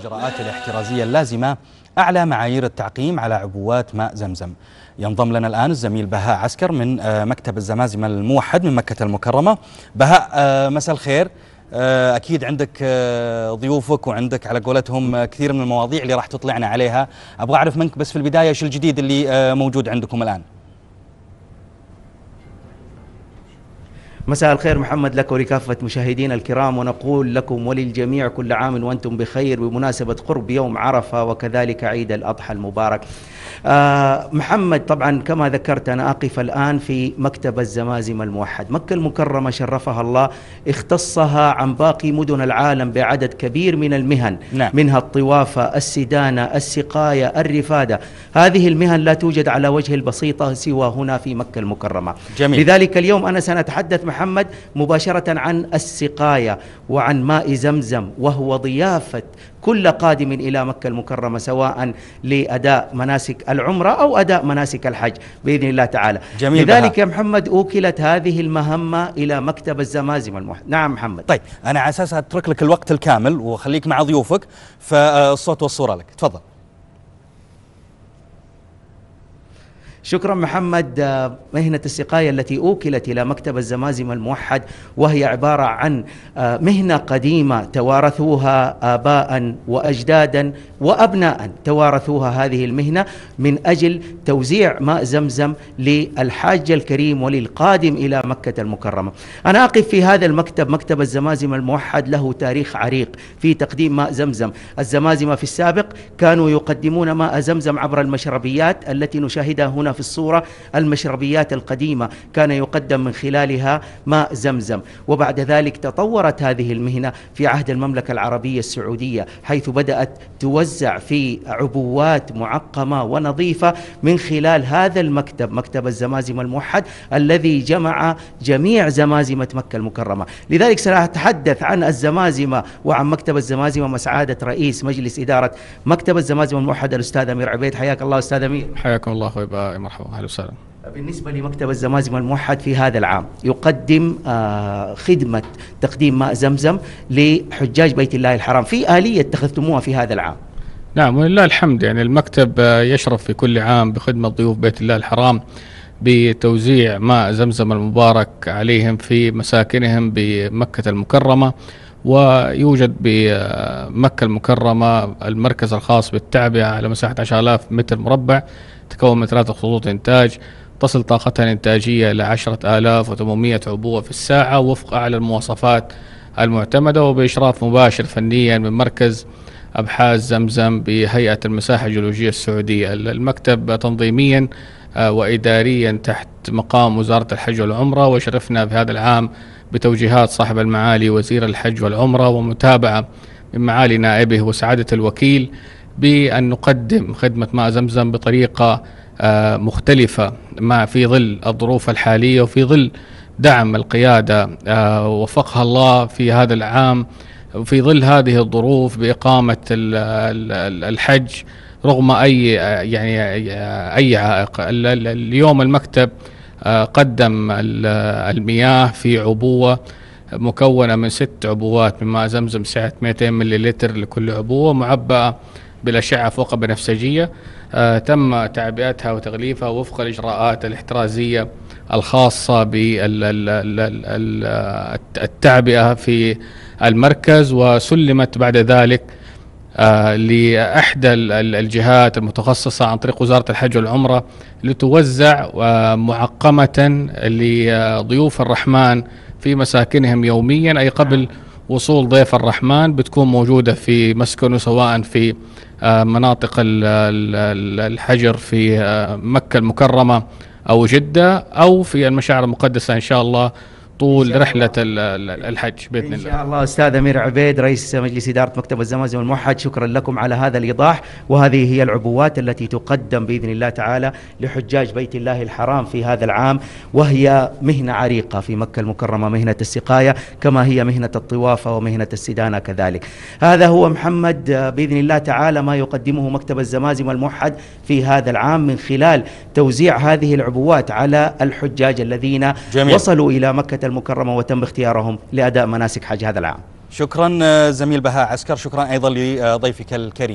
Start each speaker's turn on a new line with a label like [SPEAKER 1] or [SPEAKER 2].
[SPEAKER 1] الإجراءات
[SPEAKER 2] الاحترازية اللازمة أعلى معايير التعقيم على عبوات ماء زمزم ينضم لنا الآن الزميل بهاء عسكر من آه، مكتب الزمازم الموحد من مكة المكرمة بهاء آه، مساء الخير آه، أكيد عندك ضيوفك وعندك على قولتهم كثير من المواضيع اللي راح تطلعنا عليها أبغى أعرف منك بس في البداية شو الجديد اللي موجود عندكم الآن مساء الخير محمد لك ولكافة مشاهدينا الكرام ونقول لكم وللجميع كل عام وأنتم بخير بمناسبة قرب يوم عرفة وكذلك عيد الأضحى المبارك آه محمد طبعا كما ذكرت أنا أقف الآن في مكتب الزمازم الموحد مكة المكرمة شرفها الله اختصها عن باقي مدن العالم بعدد كبير من المهن نعم. منها الطوافة السدانة السقاية الرفادة هذه المهن لا توجد على وجه البسيطة سوى هنا في مكة المكرمة جميل. لذلك اليوم أنا سنتحدث محمد محمد مباشرة عن السقاية وعن ماء زمزم وهو ضيافة كل قادم إلى مكة المكرمة سواء لأداء مناسك العمرة أو أداء مناسك الحج بإذن الله تعالى جميل لذلك بها. يا محمد أوكلت هذه المهمة إلى مكتب الزمازم المح... نعم محمد طيب أنا على أساس أترك لك الوقت الكامل وخليك مع ضيوفك فالصوت والصورة لك تفضل شكرا محمد آه، مهنة السقاية التي أوكلت إلى مكتب الزمازم الموحد وهي عبارة عن آه، مهنة قديمة توارثوها آباء وأجدادا وأبناء توارثوها هذه المهنة من أجل توزيع ماء زمزم للحاج الكريم وللقادم إلى مكة المكرمة أنا أقف في هذا المكتب مكتب الزمازم الموحد له تاريخ عريق في تقديم ماء زمزم الزمازمة في السابق كانوا يقدمون ماء زمزم عبر المشربيات التي نشاهدها هنا في الصورة المشربيات القديمة كان يقدم من خلالها ماء زمزم وبعد ذلك تطورت هذه المهنة في عهد المملكة العربية السعودية حيث بدأت توزع في عبوات معقمة ونظيفة من خلال هذا المكتب مكتب الزمازم الموحد الذي جمع جميع زمازمة مكة المكرمة لذلك سأتحدث عن الزمازمة وعن مكتب الزمازمة مسعادة رئيس مجلس إدارة مكتب الزمازم الموحد الأستاذ أمير عبيد حياك الله أستاذ أمير حياك الله أخوي
[SPEAKER 1] مرحبا اهلا وسهلا
[SPEAKER 2] بالنسبة لمكتب الزمازم الموحد في هذا العام يقدم آه، خدمة تقديم ماء زمزم لحجاج بيت الله الحرام في آلية اتخذتموها
[SPEAKER 1] في هذا العام نعم ولله الحمد يعني المكتب آه، يشرف في كل عام بخدمة ضيوف بيت الله الحرام بتوزيع ماء زمزم المبارك عليهم في مساكنهم بمكة المكرمة ويوجد بمكة المكرمة المركز الخاص بالتعبئة على مساحة 10000 متر مربع تكون من ثلاثة خطوط إنتاج تصل طاقتها الإنتاجية إلى 10800 عبوة في الساعة وفق أعلى المواصفات المعتمدة وبإشراف مباشر فنيا من مركز أبحاث زمزم بهيئة المساحة الجيولوجية السعودية المكتب تنظيميا آه، وإداريا تحت مقام وزارة الحج والعمرة وشرفنا في هذا العام بتوجيهات صاحب المعالي وزير الحج والعمرة ومتابعة من معالي نائبه وسعادة الوكيل بأن نقدم خدمة ماء زمزم بطريقة آه، مختلفة ما في ظل الظروف الحالية وفي ظل دعم القيادة آه، وفقها الله في هذا العام في ظل هذه الظروف بإقامة الحج رغم اي يعني اي عائق اليوم المكتب آه، قدم المياه في عبوه مكونه من ست عبوات من ماء زمزم سعه 200 ملل لكل عبوه معبأه بالاشعه فوق بنفسجيه آه، تم تعبئتها وتغليفها وفق الاجراءات الاحترازيه الخاصه بالتعبئه في المركز وسلمت بعد ذلك آه، لإحدى الجهات المتخصصة عن طريق وزارة الحج والعمرة لتوزع آه، معقمة لضيوف الرحمن في مساكنهم يوميا أي قبل وصول ضيف الرحمن بتكون موجودة في مسكنه سواء في آه، مناطق الحجر في مكة المكرمة أو جدة أو في المشاعر المقدسة إن شاء الله طول رحله الحج باذن الله. ان شاء
[SPEAKER 2] الله استاذ امير عبيد رئيس مجلس اداره مكتب الزمازم الموحد شكرا لكم على هذا الايضاح وهذه هي العبوات التي تقدم باذن الله تعالى لحجاج بيت الله الحرام في هذا العام وهي مهنه عريقه في مكه المكرمه مهنه السقايه كما هي مهنه الطوافه ومهنه السدانه كذلك. هذا هو محمد باذن الله تعالى ما يقدمه مكتب الزمازم الموحد في هذا العام من خلال توزيع هذه العبوات على الحجاج الذين جميل. وصلوا الى مكه المكرمة وتم اختيارهم لأداء مناسك حج هذا العام شكرا آه، زميل بهاء عسكر شكرا أيضا لضيفك الكريم